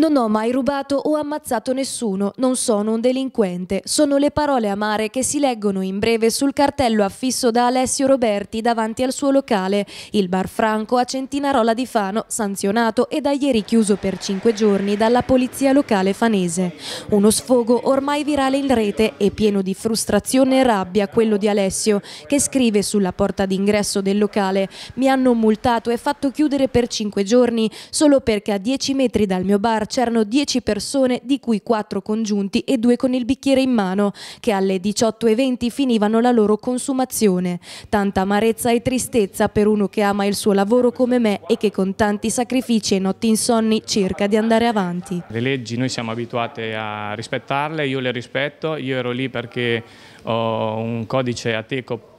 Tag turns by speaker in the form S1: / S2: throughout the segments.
S1: Non ho mai rubato o ammazzato nessuno, non sono un delinquente. Sono le parole amare che si leggono in breve sul cartello affisso da Alessio Roberti davanti al suo locale, il Bar Franco a Centinarola di Fano, sanzionato e da ieri chiuso per cinque giorni dalla polizia locale fanese. Uno sfogo ormai virale in rete e pieno di frustrazione e rabbia quello di Alessio, che scrive sulla porta d'ingresso del locale «Mi hanno multato e fatto chiudere per cinque giorni solo perché a dieci metri dal mio bar c'erano 10 persone, di cui 4 congiunti e 2 con il bicchiere in mano, che alle 18.20 finivano la loro consumazione. Tanta amarezza e tristezza per uno che ama il suo lavoro come me e che con tanti sacrifici e notti insonni cerca di andare avanti.
S2: Le leggi noi siamo abituati a rispettarle, io le rispetto, io ero lì perché ho un codice ateco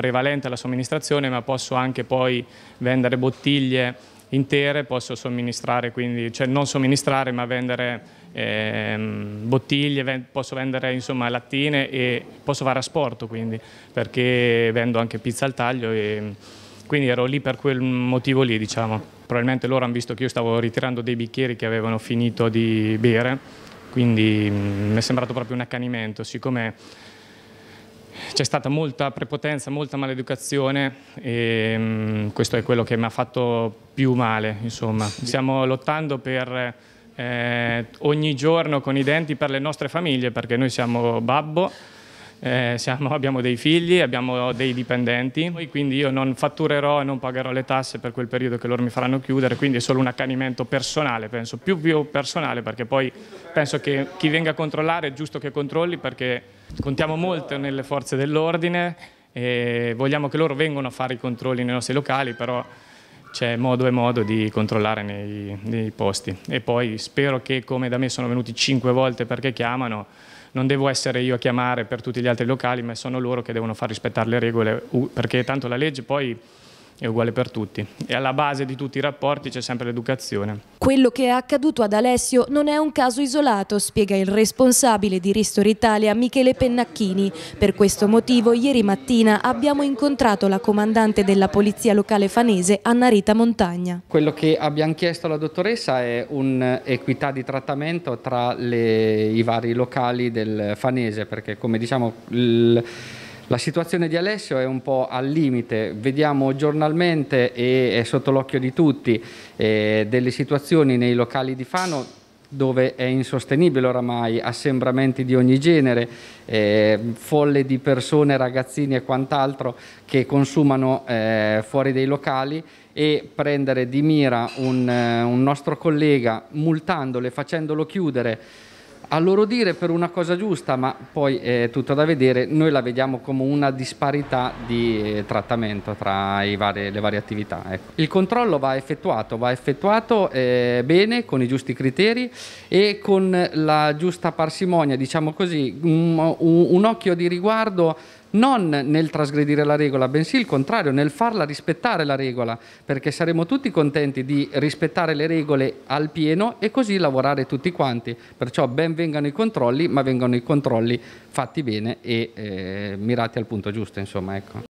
S2: prevalente la somministrazione ma posso anche poi vendere bottiglie intere, posso somministrare quindi, cioè non somministrare ma vendere eh, bottiglie, ven posso vendere insomma lattine e posso fare asporto quindi perché vendo anche pizza al taglio e quindi ero lì per quel motivo lì diciamo. Probabilmente loro hanno visto che io stavo ritirando dei bicchieri che avevano finito di bere quindi mm, mi è sembrato proprio un accanimento, siccome c'è stata molta prepotenza, molta maleducazione e mh, mm, questo è quello che mi ha fatto più male, insomma. Stiamo lottando per eh, ogni giorno con i denti per le nostre famiglie perché noi siamo babbo, eh, siamo, abbiamo dei figli, abbiamo dei dipendenti, quindi io non fatturerò e non pagherò le tasse per quel periodo che loro mi faranno chiudere, quindi è solo un accanimento personale, penso, più, più personale, perché poi penso che chi venga a controllare è giusto che controlli perché contiamo molto nelle forze dell'ordine e vogliamo che loro vengano a fare i controlli nei nostri locali, però c'è modo e modo di controllare nei, nei posti. E poi spero che come da me sono venuti cinque volte perché chiamano, non devo essere io a chiamare per tutti gli altri locali, ma sono loro che devono far rispettare le regole, perché tanto la legge poi è uguale per tutti e alla base di tutti i rapporti c'è sempre l'educazione.
S1: Quello che è accaduto ad Alessio non è un caso isolato, spiega il responsabile di Ristor Italia Michele Pennacchini. Per questo motivo ieri mattina abbiamo incontrato la comandante della polizia locale fanese Anna Rita Montagna.
S3: Quello che abbiamo chiesto alla dottoressa è un'equità di trattamento tra le, i vari locali del fanese perché come diciamo il la situazione di Alessio è un po' al limite, vediamo giornalmente e è sotto l'occhio di tutti eh, delle situazioni nei locali di Fano dove è insostenibile oramai, assembramenti di ogni genere, eh, folle di persone, ragazzini e quant'altro che consumano eh, fuori dei locali e prendere di mira un, eh, un nostro collega multandole, facendolo chiudere a loro dire per una cosa giusta, ma poi è tutto da vedere, noi la vediamo come una disparità di eh, trattamento tra vari, le varie attività. Ecco. Il controllo va effettuato, va effettuato eh, bene, con i giusti criteri e con la giusta parsimonia, diciamo così, un, un occhio di riguardo non nel trasgredire la regola, bensì il contrario, nel farla rispettare la regola, perché saremo tutti contenti di rispettare le regole al pieno e così lavorare tutti quanti. Perciò ben vengano i controlli, ma vengano i controlli
S2: fatti bene e eh, mirati al punto giusto, insomma, ecco.